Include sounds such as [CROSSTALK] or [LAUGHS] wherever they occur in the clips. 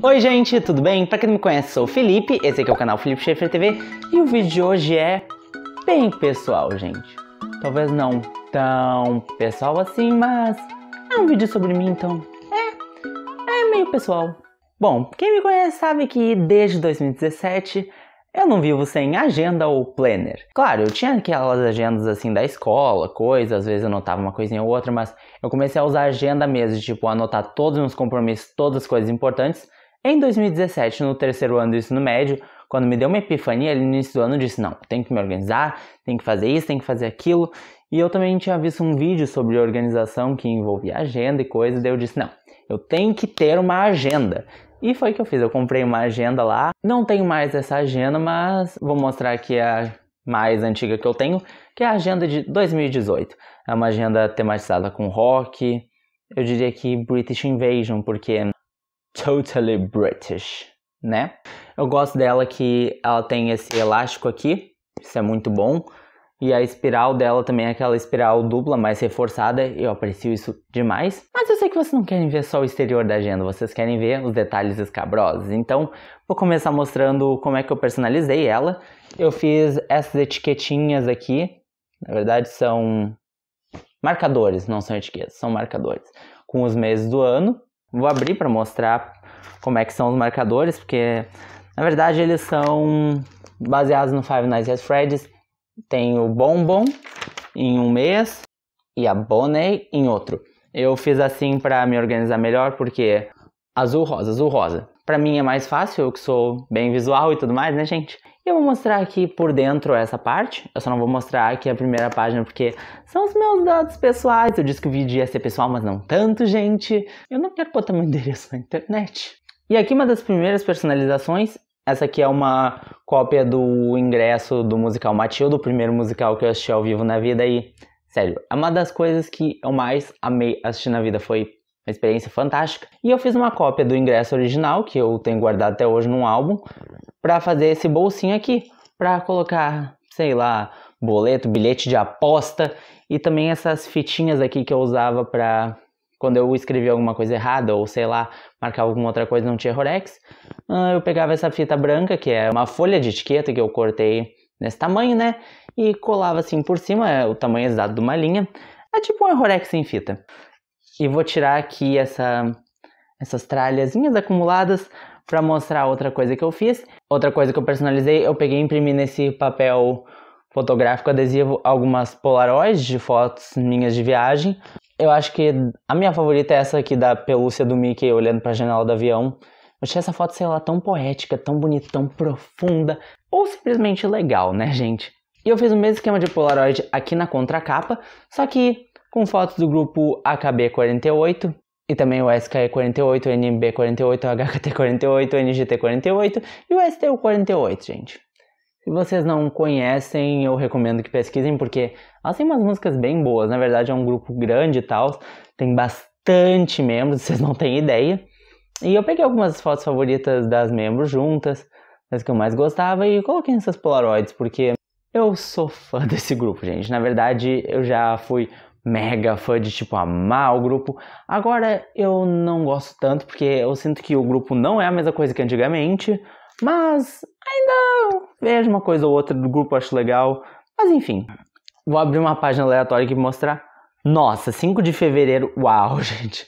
Oi gente, tudo bem? Pra quem não me conhece, sou o Felipe, esse aqui é o canal Felipe Schaefer TV e o vídeo de hoje é bem pessoal, gente. Talvez não tão pessoal assim, mas é um vídeo sobre mim, então é, é meio pessoal. Bom, quem me conhece sabe que desde 2017 eu não vivo sem agenda ou planner. Claro, eu tinha aquelas agendas assim da escola, coisa, às vezes eu anotava uma coisinha ou outra, mas eu comecei a usar agenda mesmo, tipo, anotar todos os meus compromissos, todas as coisas importantes, em 2017, no terceiro ano do ensino médio, quando me deu uma epifania no início do ano, eu disse: não, tenho que me organizar, tenho que fazer isso, tenho que fazer aquilo. E eu também tinha visto um vídeo sobre organização que envolvia agenda e coisa, daí eu disse: não, eu tenho que ter uma agenda. E foi o que eu fiz, eu comprei uma agenda lá. Não tenho mais essa agenda, mas vou mostrar aqui a mais antiga que eu tenho, que é a agenda de 2018. É uma agenda tematizada com rock, eu diria que British Invasion, porque totally British, né? Eu gosto dela que ela tem esse elástico aqui, isso é muito bom. E a espiral dela também é aquela espiral dupla, mais reforçada, eu aprecio isso demais. Mas eu sei que vocês não querem ver só o exterior da agenda, vocês querem ver os detalhes escabrosos. Então, vou começar mostrando como é que eu personalizei ela. Eu fiz essas etiquetinhas aqui, na verdade são marcadores, não são etiquetas, são marcadores, com os meses do ano. Vou abrir para mostrar como é que são os marcadores, porque na verdade eles são baseados no Five Nights at Freddy's. Tem o Bombom em um mês e a Bonnie em outro. Eu fiz assim para me organizar melhor, porque azul, rosa, azul, rosa. Para mim é mais fácil, eu que sou bem visual e tudo mais, né, gente? Eu vou mostrar aqui por dentro essa parte, eu só não vou mostrar aqui a primeira página porque são os meus dados pessoais. Eu disse que o vídeo ia ser pessoal, mas não tanto, gente. Eu não quero botar meu [LAUGHS] endereço na internet. E aqui uma das primeiras personalizações, essa aqui é uma cópia do ingresso do musical Matilda, o primeiro musical que eu assisti ao vivo na vida e, sério, é uma das coisas que eu mais amei assistir na vida, foi uma experiência fantástica. E eu fiz uma cópia do ingresso original, que eu tenho guardado até hoje num álbum, para fazer esse bolsinho aqui, para colocar, sei lá, boleto, bilhete de aposta e também essas fitinhas aqui que eu usava para quando eu escrevia alguma coisa errada ou sei lá, marcava alguma outra coisa não tinha Rorex, ah, eu pegava essa fita branca, que é uma folha de etiqueta que eu cortei nesse tamanho, né? E colava assim por cima, é o tamanho exato de uma linha. É tipo um Rorex sem fita. E vou tirar aqui essa, essas tralhazinhas acumuladas para mostrar outra coisa que eu fiz. Outra coisa que eu personalizei, eu peguei e imprimi nesse papel fotográfico adesivo algumas polaroids de fotos minhas de viagem. Eu acho que a minha favorita é essa aqui da pelúcia do Mickey olhando para a janela do avião. Eu achei essa foto, sei lá, tão poética, tão bonita, tão profunda, ou simplesmente legal, né, gente? E eu fiz o mesmo esquema de Polaroid aqui na contracapa, só que com fotos do grupo AKB48, e também o SKE48, o NB48, o HKT48, o NGT48 e o STU48, gente. Se vocês não conhecem, eu recomendo que pesquisem, porque elas têm umas músicas bem boas. Na verdade, é um grupo grande e tal, tem bastante membros, [LAUGHS] vocês não têm ideia. E eu peguei algumas fotos favoritas das membros juntas, das que eu mais gostava, e coloquei nessas polaroids, porque eu sou fã [LAUGHS] desse grupo, gente. Na verdade, eu já fui mega fã de tipo amar o grupo. Agora eu não gosto tanto porque eu sinto que o grupo não é a mesma coisa que antigamente, mas ainda vejo uma coisa ou outra do grupo acho legal. Mas enfim, vou abrir uma página aleatória aqui pra mostrar. Nossa, 5 de fevereiro, uau, [LAUGHS] gente.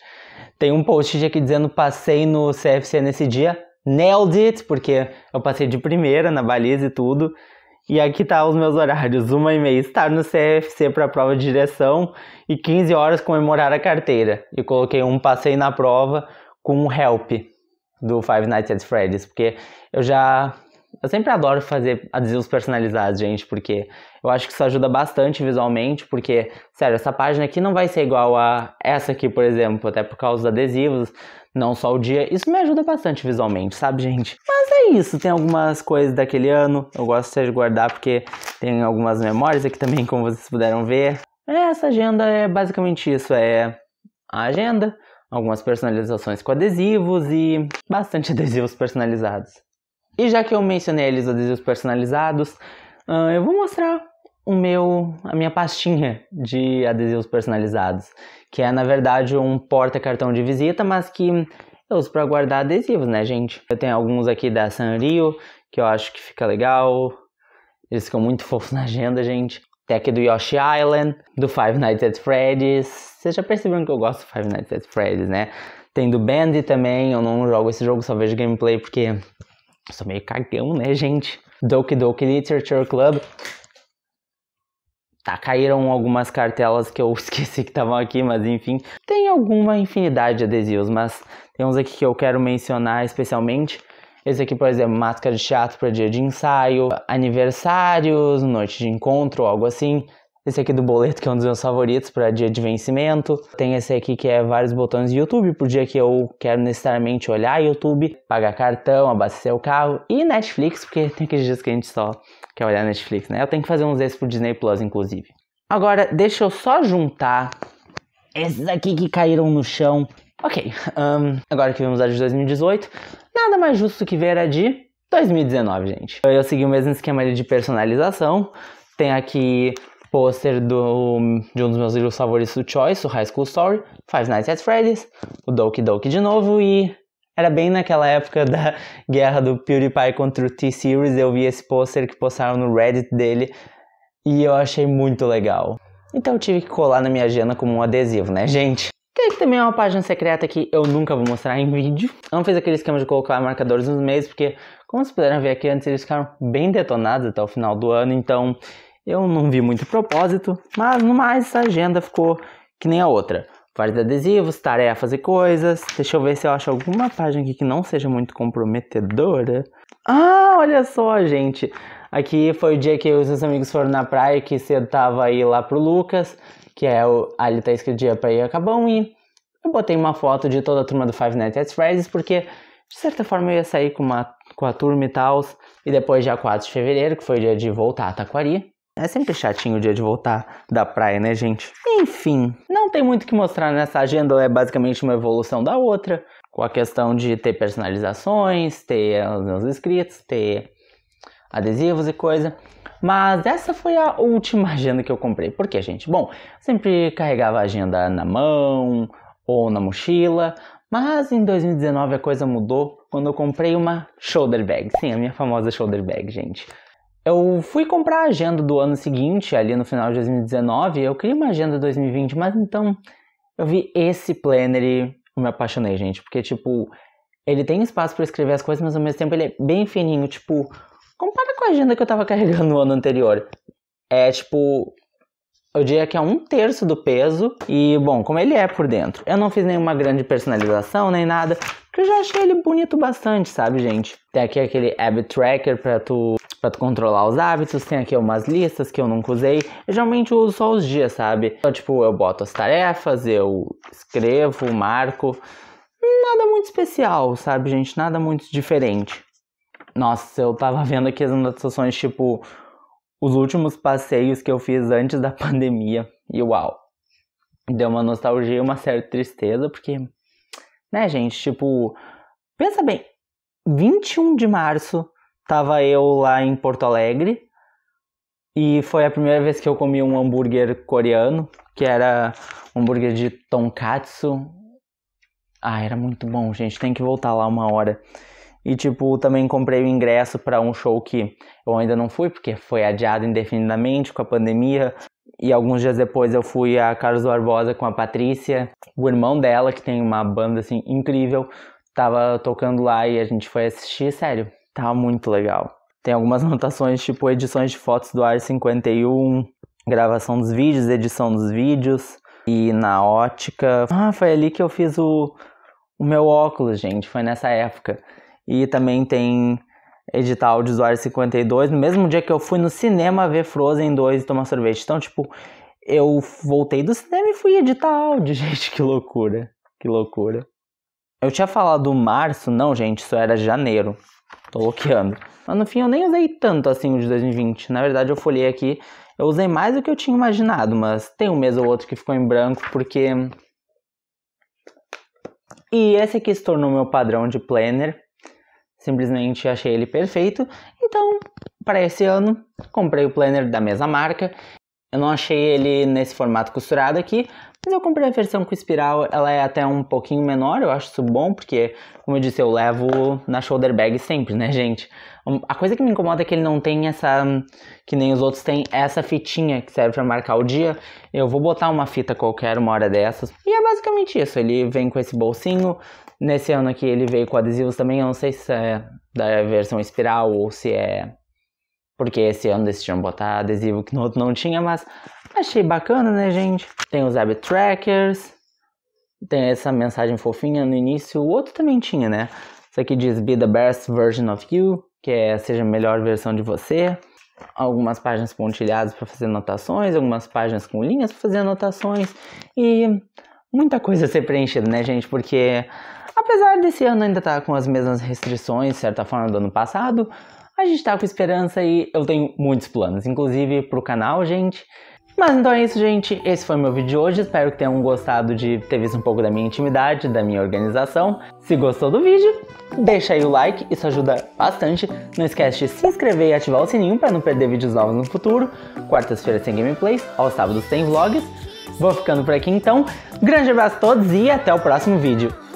Tem um post aqui dizendo passei no CFC nesse dia, nailed it, porque eu passei de primeira na baliza e tudo. E aqui tá os meus horários. Uma e meia estar no CFC para prova de direção e 15 horas comemorar a carteira. E coloquei um passeio na prova com um help do Five Nights at Freddy's, porque eu já eu sempre adoro fazer adesivos personalizados, gente, porque eu acho que isso ajuda bastante visualmente, porque sério, essa página aqui não vai ser igual a essa aqui, por exemplo, até por causa dos adesivos não só o dia. Isso me ajuda bastante visualmente, sabe, gente? Mas é isso, tem algumas coisas daquele ano, eu gosto de guardar porque tem algumas memórias aqui também, como vocês puderam ver. É, essa agenda é basicamente isso, é a agenda, algumas personalizações com adesivos e bastante [LAUGHS] adesivos personalizados. E já que eu mencionei eles adesivos personalizados, eu vou mostrar o meu, a minha pastinha de adesivos personalizados, que é na verdade um porta-cartão de visita, mas que eu uso para guardar adesivos, né, gente? Eu tenho alguns aqui da Sanrio, que eu acho que fica legal. Eles ficam muito [LAUGHS] fofos na agenda, gente. Tem aqui do Yoshi Island, do Five Nights at Freddy's. Vocês já perceberam que eu gosto do Five Nights at Freddy's, né? Tem do Bandy também, eu não jogo esse jogo, só vejo gameplay porque eu sou meio cagão, né, gente? Doki Doki Literature Club, Tá, caíram algumas cartelas que eu [LAUGHS] esqueci que estavam aqui, mas enfim. Tem alguma infinidade de adesivos, mas tem uns aqui que eu quero mencionar especialmente. Esse aqui, por exemplo, máscara de teatro para dia de ensaio, aniversários, noite de encontro, algo assim. Esse aqui do boleto, que é um dos meus favoritos para dia de vencimento. Tem esse aqui que é vários botões de YouTube, por dia que eu quero necessariamente olhar YouTube, pagar cartão, abastecer o carro. E Netflix, porque tem aqueles dias que a gente só quer olhar Netflix, né? Eu tenho que fazer uns desses pro Disney Plus, inclusive. Agora, deixa eu só juntar esses aqui que caíram no chão. Ok, um, agora que vimos a de 2018, nada mais justo que ver a de 2019, gente. Eu, eu segui o mesmo esquema de personalização. Tem aqui pôster do, de um dos meus livros favoritos do Choice, o High School Story, Five Nights at Freddy's, o Doki Doki de novo e era bem naquela época da [LAUGHS] guerra do PewDiePie contra o T-Series, eu vi esse pôster que postaram no Reddit dele e eu achei muito legal. Então eu tive que colar na minha agenda como um adesivo, né, gente? Que também é uma página secreta que eu nunca vou mostrar em vídeo. Eu não fiz aquele esquema de colocar marcadores nos meios, porque, como vocês puderam ver aqui antes, eles ficaram bem detonados até o final do ano, então eu não vi muito propósito, mas no mais a agenda ficou que nem a outra. Vários adesivos, tarefas e coisas. Deixa eu ver se eu acho alguma página aqui que não seja muito comprometedora. Ah, olha só, gente. Aqui foi o dia que os meus amigos foram na praia, que cedo tava aí lá pro Lucas, que é o. Ali tá escrito dia pra ir acabam e eu botei uma foto de toda a turma do Five Nights at Freddy's, porque de certa forma eu ia sair com, uma, com a turma e tal. E depois, dia 4 de fevereiro, que foi o dia de voltar a Taquari, é sempre chatinho o dia de voltar da praia, né, gente? Enfim, não tem muito o que mostrar nessa agenda, é basicamente uma evolução da outra, com a questão de ter personalizações, ter os meus inscritos, ter adesivos e coisa. Mas essa foi a última [LAUGHS] agenda que eu comprei. Por quê, gente? Bom, sempre carregava a agenda na mão ou na mochila, mas em 2019 a coisa mudou quando eu comprei uma shoulder bag. Sim, a minha famosa shoulder bag, gente. Eu fui comprar a agenda do ano seguinte, ali no final de 2019. Eu queria uma agenda 2020, mas então eu vi esse planner e eu me apaixonei, gente. Porque, tipo, ele tem espaço para escrever as coisas, mas ao mesmo tempo ele é bem fininho. Tipo, compara com a agenda que eu tava [LAUGHS] carregando no ano anterior. É, tipo, eu diria que é um terço do peso. E, bom, como ele é por dentro. Eu não fiz nenhuma grande personalização nem nada. Porque eu já achei ele bonito bastante, sabe, gente? Tem aqui aquele ab tracker pra tu para controlar os hábitos. Tem aqui umas listas que eu nunca usei. Eu geralmente uso só os dias, sabe? Então, tipo, eu boto as tarefas, eu escrevo, marco. Nada muito especial, sabe, gente? Nada muito diferente. Nossa, eu tava vendo aqui as anotações, tipo, os últimos passeios que eu fiz antes da [LAUGHS] pandemia. E uau! Deu uma nostalgia e uma certa tristeza, porque, né, gente, tipo, pensa bem, 21 de março Tava eu lá em Porto Alegre e foi a primeira vez que eu comi um hambúrguer coreano, que era um hambúrguer de tonkatsu. Ah, era muito bom, gente. Tem que voltar lá uma hora. E tipo, também comprei o ingresso para um show que eu ainda não fui, porque foi adiado indefinidamente com a pandemia. E alguns dias depois eu fui a Carlos Barbosa com a Patrícia, o irmão dela, que tem uma banda assim incrível, tava tocando lá e a gente foi assistir, sério tá muito legal. Tem algumas [LAUGHS] anotações, tipo edições de fotos do ar 51, gravação dos vídeos, edição dos vídeos, e na ótica. Ah, foi ali que eu fiz o, o meu óculos, gente, foi nessa época. E também tem editar áudios do ar 52, no mesmo dia que eu fui no cinema ver Frozen 2 e tomar sorvete. Então, tipo, eu voltei do cinema e fui editar áudio, [LAUGHS] gente, que loucura, que loucura. Eu tinha falado março, não, gente, isso era janeiro. Tô bloqueando. Mas no fim eu nem usei tanto assim o de 2020. Na verdade eu folhei aqui, eu usei mais do que eu tinha imaginado, mas tem um mês ou outro que ficou em branco porque... E esse aqui se tornou meu padrão de planner. Simplesmente achei ele perfeito. Então, para esse ano, comprei o planner da mesma marca. Eu não achei ele nesse formato costurado aqui, mas eu comprei a versão com espiral, ela é até um pouquinho menor, eu acho isso bom, porque, como eu disse, eu levo na shoulder bag sempre, né, gente? A coisa que me incomoda é que ele não tem essa. que nem os outros tem essa fitinha que serve para marcar o dia. Eu vou botar uma fita qualquer uma hora dessas. E é basicamente isso. Ele vem com esse bolsinho. Nesse ano aqui ele veio com adesivos também. Eu não sei se é da versão espiral ou se é. Porque esse ano decidiram botar adesivo que no outro não tinha, mas Achei bacana, né, gente? Tem os habit trackers, tem essa mensagem fofinha no início. O outro também tinha, né? Isso aqui diz Be the best version of you, que é seja a melhor versão de você. Algumas páginas pontilhadas para fazer anotações, algumas páginas com linhas para fazer anotações e muita coisa a ser preenchida, né, gente? Porque apesar desse ano ainda estar tá com as mesmas restrições, de certa forma, do ano passado, a gente está com esperança e eu tenho muitos planos, inclusive para o canal, gente. Mas então é isso, gente. Esse foi meu vídeo de hoje. Espero que tenham gostado de ter visto um pouco da minha intimidade, da minha organização. Se gostou do vídeo, deixa aí o like, isso ajuda bastante. Não esquece de se inscrever e ativar o sininho para não perder vídeos novos no futuro. Quartas-feiras tem gameplays, aos sábados tem vlogs. Vou ficando por aqui então. Grande abraço a todos e até o próximo vídeo.